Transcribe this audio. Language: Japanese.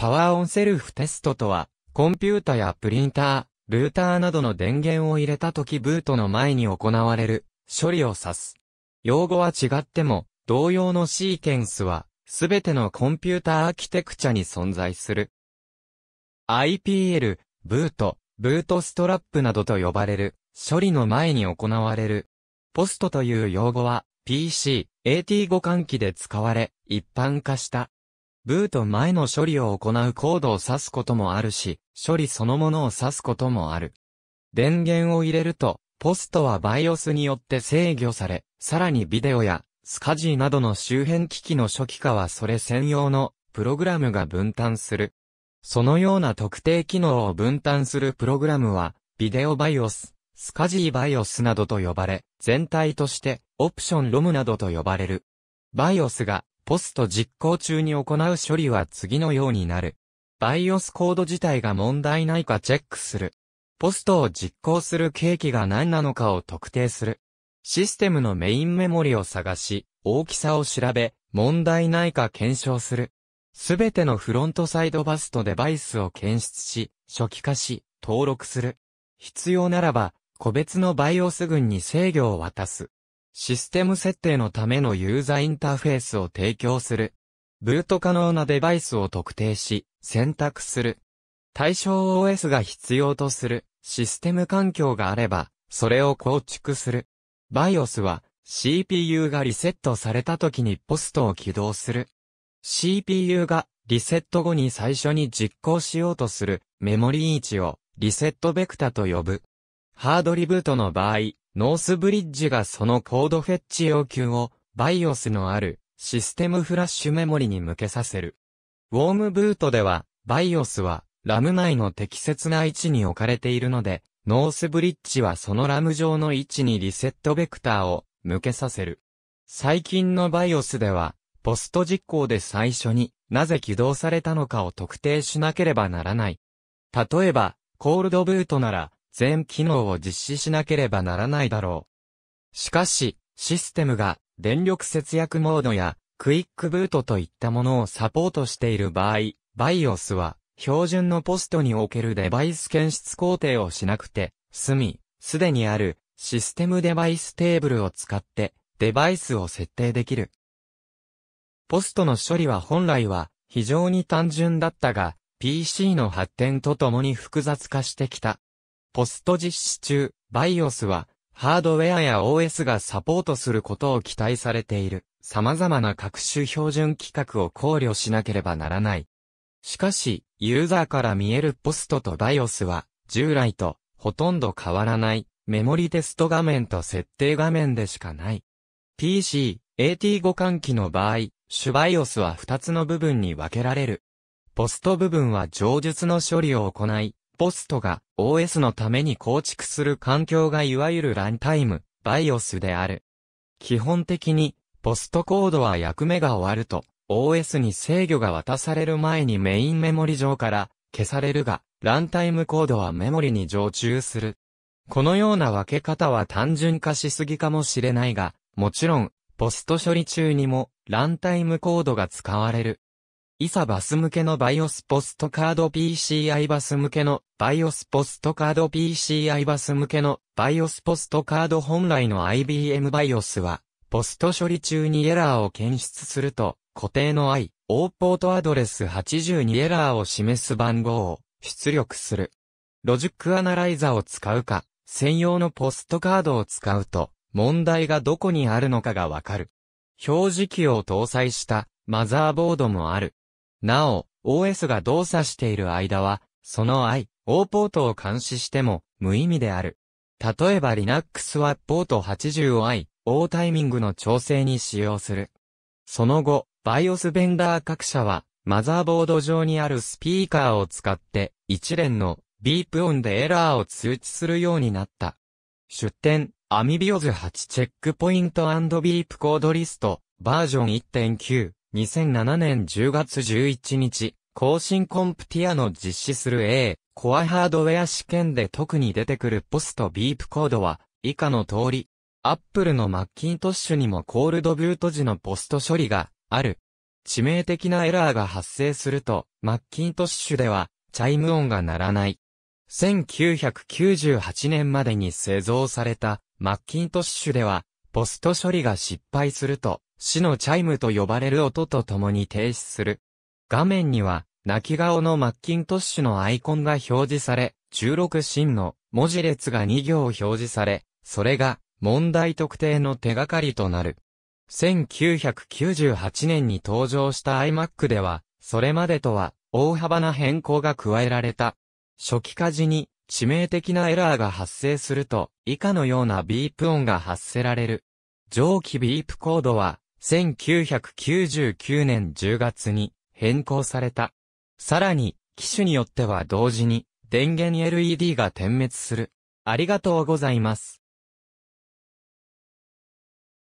パワーオンセルフテストとは、コンピュータやプリンター、ルーターなどの電源を入れた時ブートの前に行われる処理を指す。用語は違っても、同様のシーケンスは、すべてのコンピュータアーキテクチャに存在する。IPL、ブート、ブートストラップなどと呼ばれる、処理の前に行われる。ポストという用語は、PC、AT 互換機で使われ、一般化した。ブート前の処理を行うコードを指すこともあるし、処理そのものを指すこともある。電源を入れると、ポストは BIOS によって制御され、さらにビデオやスカジーなどの周辺機器の初期化はそれ専用のプログラムが分担する。そのような特定機能を分担するプログラムは、ビデオ BIOS、スカジー BIOS などと呼ばれ、全体としてオプション ROM などと呼ばれる。BIOS がポスト実行中に行う処理は次のようになる。BIOS コード自体が問題ないかチェックする。ポストを実行するケーキが何なのかを特定する。システムのメインメモリを探し、大きさを調べ、問題ないか検証する。すべてのフロントサイドバストデバイスを検出し、初期化し、登録する。必要ならば、個別の BIOS 群に制御を渡す。システム設定のためのユーザーインターフェースを提供する。ブート可能なデバイスを特定し、選択する。対象 OS が必要とするシステム環境があれば、それを構築する。BIOS は CPU がリセットされた時にポストを起動する。CPU がリセット後に最初に実行しようとするメモリ位置をリセットベクタと呼ぶ。ハードリブートの場合、ノースブリッジがそのコードフェッチ要求を BIOS のあるシステムフラッシュメモリに向けさせる。ウォームブートでは BIOS はラム内の適切な位置に置かれているので、ノースブリッジはそのラム上の位置にリセットベクターを向けさせる。最近の BIOS では、ポスト実行で最初になぜ起動されたのかを特定しなければならない。例えば、コールドブートなら、全機能を実施しなければならないだろう。しかし、システムが電力節約モードやクイックブートといったものをサポートしている場合、BIOS は標準のポストにおけるデバイス検出工程をしなくて済み、すでにあるシステムデバイステーブルを使ってデバイスを設定できる。ポストの処理は本来は非常に単純だったが、PC の発展とともに複雑化してきた。ポスト実施中、BIOS は、ハードウェアや OS がサポートすることを期待されている、様々な各種標準規格を考慮しなければならない。しかし、ユーザーから見えるポストと BIOS は、従来と、ほとんど変わらない、メモリテスト画面と設定画面でしかない。PC、AT 互換機の場合、主 BIOS は2つの部分に分けられる。ポスト部分は上述の処理を行い、ポストが OS のために構築する環境がいわゆるランタイム、BIOS である。基本的に、ポストコードは役目が終わると、OS に制御が渡される前にメインメモリ上から消されるが、ランタイムコードはメモリに常駐する。このような分け方は単純化しすぎかもしれないが、もちろん、ポスト処理中にも、ランタイムコードが使われる。イサバス向けのバイオスポストカード PCI バス向けのバイオスポストカード PCI バス向けのバイオスポストカード本来の IBM バイオスはポスト処理中にエラーを検出すると固定の I、O ポートアドレス82エラーを示す番号を出力する。ロジックアナライザを使うか、専用のポストカードを使うと問題がどこにあるのかがわかる。表示器を搭載したマザーボードもある。なお、OS が動作している間は、その I、O ポートを監視しても無意味である。例えば Linux はポート80を I、O タイミングの調整に使用する。その後、BIOS ベンダー各社は、マザーボード上にあるスピーカーを使って、一連のビープ音でエラーを通知するようになった。出展、アミビオズ8チェックポイントビープコードリスト、バージョン1.9。2007年10月11日、更新コンプティアの実施する A、コアハードウェア試験で特に出てくるポストビープコードは、以下の通り、アップルのマッキントッシュにもコールドビュート時のポスト処理がある。致命的なエラーが発生すると、マッキントッシュでは、チャイム音が鳴らない。1998年までに製造された、マッキントッシュでは、ポスト処理が失敗すると、死のチャイムと呼ばれる音と共に停止する。画面には、泣き顔のマッキントッシュのアイコンが表示され、16進の文字列が2行表示され、それが問題特定の手がかりとなる。1998年に登場した iMac では、それまでとは大幅な変更が加えられた。初期化時に致命的なエラーが発生すると、以下のようなビープ音が発せられる。上記ビープコードは、1999年10月に変更された。さらに、機種によっては同時に電源 LED が点滅する。ありがとうございます。